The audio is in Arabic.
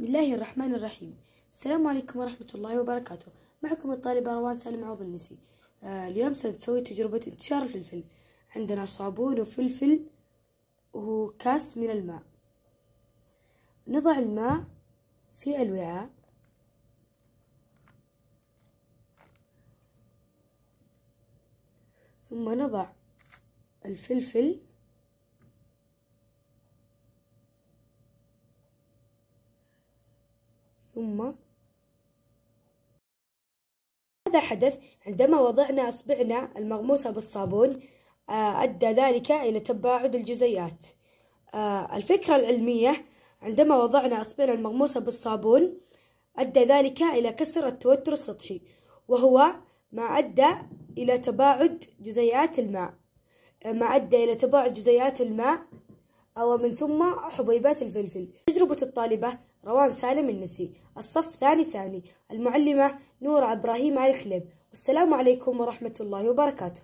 بسم الله الرحمن الرحيم السلام عليكم ورحمة الله وبركاته معكم الطالبة روان سالم عوض النسي آه اليوم سنسوي تجربة انتشار الفلفل عندنا صابون وفلفل وكاس من الماء نضع الماء في الوعاء ثم نضع الفلفل ثم هذا حدث عندما وضعنا أصبعنا المغموسة بالصابون آه، أدى ذلك إلى تباعد الجزيئات آه، الفكرة العلمية عندما وضعنا أصبعنا المغموسة بالصابون أدى ذلك إلى كسر التوتر السطحي وهو ما أدى إلى تباعد جزيئات الماء آه، ما أدى إلى تباعد جزيئات الماء ومن ثم حبيبات الفلفل تجربة الطالبة روان سالم النسي الصف ثاني ثاني المعلمة نور إبراهيم آل خليب والسلام عليكم ورحمة الله وبركاته